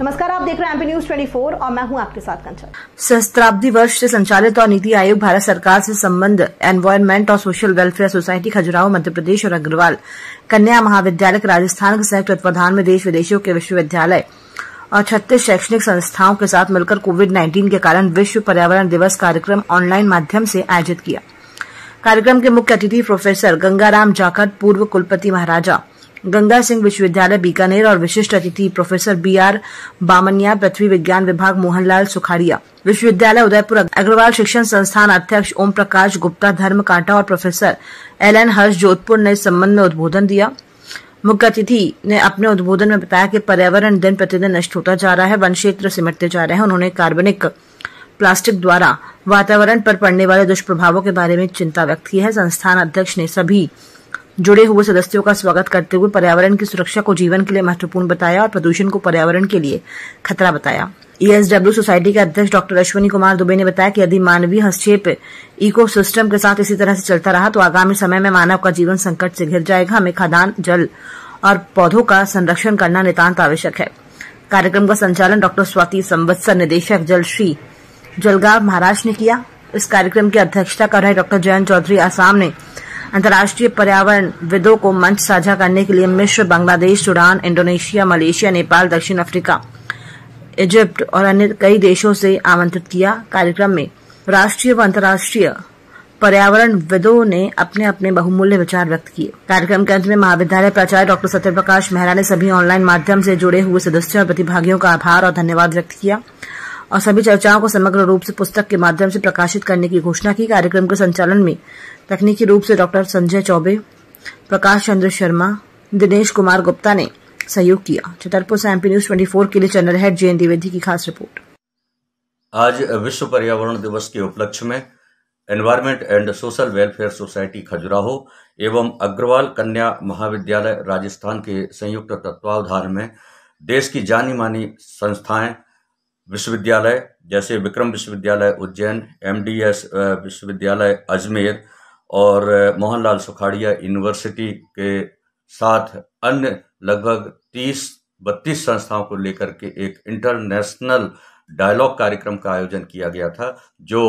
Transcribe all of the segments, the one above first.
नमस्कार आप देख रहे हैं न्यूज 24 और मैं हूं आपके साथ कंचन सहस्त्राब्दी वर्ष से संचालित और नीति आयोग भारत सरकार से संबंध एनवायरमेंट और social welfare society Khajuraho Madhya Pradesh और अग्रवाल कन्या महाविद्यालय राजस्थान के संयुक्त तत्वाधान में देश विदेशों के विश्वविद्यालय और छत्तीस शैक्षणिक संस्थाओं के साथ मिलकर कोविड नाइन्टीन के कारण विश्व पर्यावरण दिवस कार्यक्रम ऑनलाइन माध्यम से आयोजित किया कार्यक्रम के मुख्य अतिथि प्रोफेसर गंगाराम जाखट पूर्व कुलपति महाराजा गंगा सिंह विश्वविद्यालय बीकानेर और विशिष्ट अतिथि प्रोफेसर बी आर बामनिया पृथ्वी विज्ञान विभाग मोहनलाल सुखाड़िया विश्वविद्यालय उदयपुर अग्रवाल शिक्षण संस्थान अध्यक्ष ओम प्रकाश गुप्ता धर्म कांटा और professor L N Harsh Jodhpur ने इस संबंध में उद्बोधन दिया मुख्य अतिथि ने अपने उद्बोधन में बताया कि पर्यावरण दिन प्रतिदिन नष्ट होता जा रहा है वन क्षेत्र सिमटते जा रहे हैं उन्होंने कार्बनिक प्लास्टिक द्वारा वातावरण पर पड़ने वाले दुष्प्रभावों के बारे में चिंता व्यक्त की है संस्थान अध्यक्ष ने सभी जुड़े हुए सदस्यों का स्वागत करते हुए पर्यावरण की सुरक्षा को जीवन के लिए महत्वपूर्ण बताया और प्रदूषण को पर्यावरण के लिए खतरा बताया ईएसडब्ल्यू e सोसाइटी के अध्यक्ष डॉक्टर अश्विनी कुमार दुबे ने बताया कि यदि मानवीय हस्तक्षेप सिस्टम के साथ इसी तरह से चलता रहा तो आगामी समय में मानव का जीवन संकट से घिर जाएगा हमें खदान जल और पौधों का संरक्षण करना नितान्त आवश्यक है कार्यक्रम का संचालन डॉक्टर स्वाति संवत्सर निदेशक जल श्री जलगांव महाराज ने किया इस कार्यक्रम की अध्यक्षता कर रहे डॉक्टर जयंत चौधरी आसाम ने अंतर्राष्ट्रीय पर्यावरण विदों को मंच साझा करने के लिए Misr Bangladesh Sudan Indonesia Malaysia Nepal दक्षिण अफ्रीका इजिप्ट और अन्य कई देशों से आमंत्रित किया कार्यक्रम में राष्ट्रीय व अंतर्राष्ट्रीय पर्यावरण विदों ने अपने अपने बहुमूल्य विचार व्यक्त किए कार्यक्रम के अंत में महाविद्यालय प्राचार्य डॉक्टर सत्यप्रकाश मेहरा ने सभी ऑनलाइन माध्यम से जुड़े हुए सदस्यों और प्रतिभागियों का आभार और धन्यवाद व्यक्त किया और सभी चर्चाओं को समग्र रूप से पुस्तक के माध्यम से प्रकाशित करने की घोषणा की कार्यक्रम के संचालन में तकनीकी रूप से डॉक्टर संजय चौबे प्रकाश चंद्र शर्मा दिनेश कुमार गुप्ता ने सहयोग किया छतरपुर से एमपी न्यूज 24 के लिए चैनल हेड जे द्विवेदी की खास रिपोर्ट आज विश्व पर्यावरण दिवस के उपलक्ष्य में environment and social welfare society Khajuraho एवं अग्रवाल कन्या महाविद्यालय राजस्थान के संयुक्त तत्वावधान में देश की जानी मानी संस्थाएं विश्वविद्यालय जैसे विक्रम विश्वविद्यालय उज्जैन एमडीएस विश्वविद्यालय अजमेर और मोहनलाल सुखाड़िया यूनिवर्सिटी के साथ अन्य लगभग तीस बत्तीस संस्थाओं को लेकर के एक इंटरनेशनल डायलॉग कार्यक्रम का आयोजन किया गया था जो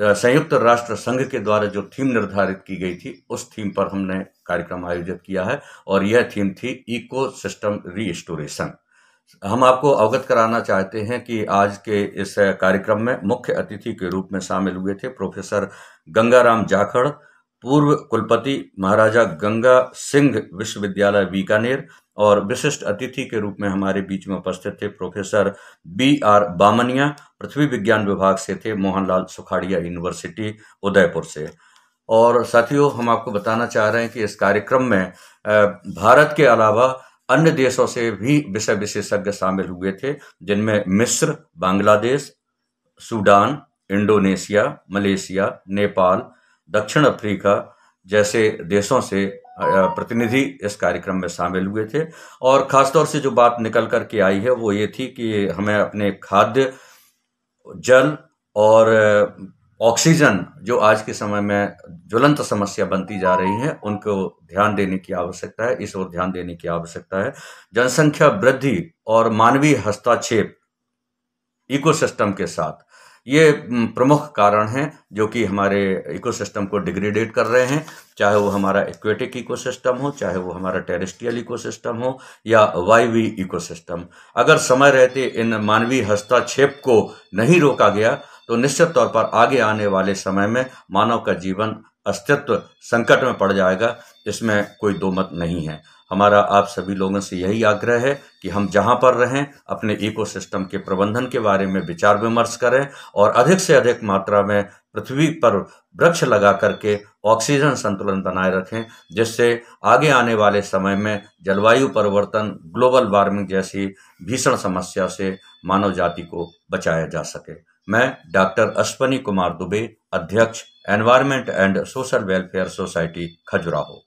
संयुक्त राष्ट्र संघ के द्वारा जो थीम निर्धारित की गई थी उस थीम पर हमने कार्यक्रम आयोजित किया है और यह थीम थी इको सिस्टम री हम आपको अवगत कराना चाहते हैं कि आज के इस कार्यक्रम में मुख्य अतिथि के रूप में शामिल हुए थे प्रोफेसर गंगाराम जाखड़ पूर्व कुलपति महाराजा गंगा सिंह विश्वविद्यालय बीकानेर और विशिष्ट अतिथि के रूप में हमारे बीच में उपस्थित थे प्रोफेसर बी आर बामनिया पृथ्वी विज्ञान विभाग से थे मोहनलाल सुखाड़िया यूनिवर्सिटी उदयपुर से और साथियों हम आपको बताना चाह रहे हैं कि इस कार्यक्रम में भारत के अलावा अन्य देशों से भी विषय विशेषज्ञ शामिल हुए थे जिनमें Misr Bangladesh Sudan Indonesia Malaysia Nepal दक्षिण अफ्रीका जैसे देशों से प्रतिनिधि इस कार्यक्रम में शामिल हुए थे और ख़ासतौर से जो बात निकल कर के आई है वो ये थी कि हमें अपने खाद्य जल और ऑक्सीजन जो आज के समय में ज्वलंत समस्या बनती जा रही है उनको ध्यान देने की आवश्यकता है इस ओर ध्यान देने की आवश्यकता है जनसंख्या वृद्धि और मानवीय हस्तक्षेप इकोसिस्टम के साथ ये प्रमुख कारण हैं जो कि हमारे इकोसिस्टम को डिग्रेडेट कर रहे हैं चाहे वो हमारा एक्वेटिक इकोसिस्टम हो चाहे वो हमारा टेरेस्ट्रियल इकोसिस्टम हो या वायवी इकोसिस्टम अगर समय रहते इन मानवीय हस्तक्षेप को नहीं रोका गया तो निश्चित तौर पर आगे आने वाले समय में मानव का जीवन अस्तित्व संकट में पड़ जाएगा इसमें कोई दो मत नहीं है हमारा आप सभी लोगों से यही आग्रह है कि हम जहाँ पर रहें अपने इकोसिस्टम के प्रबंधन के बारे में विचार विमर्श करें और अधिक से अधिक मात्रा में पृथ्वी पर वृक्ष लगा करके ऑक्सीजन संतुलन बनाए रखें जिससे आगे आने वाले समय में जलवायु परिवर्तन ग्लोबल वार्मिंग जैसी भीषण समस्या से मानव जाति को बचाया जा सके मैं डॉक्टर अश्वनी कुमार दुबे अध्यक्ष environment and social welfare society Khajuraho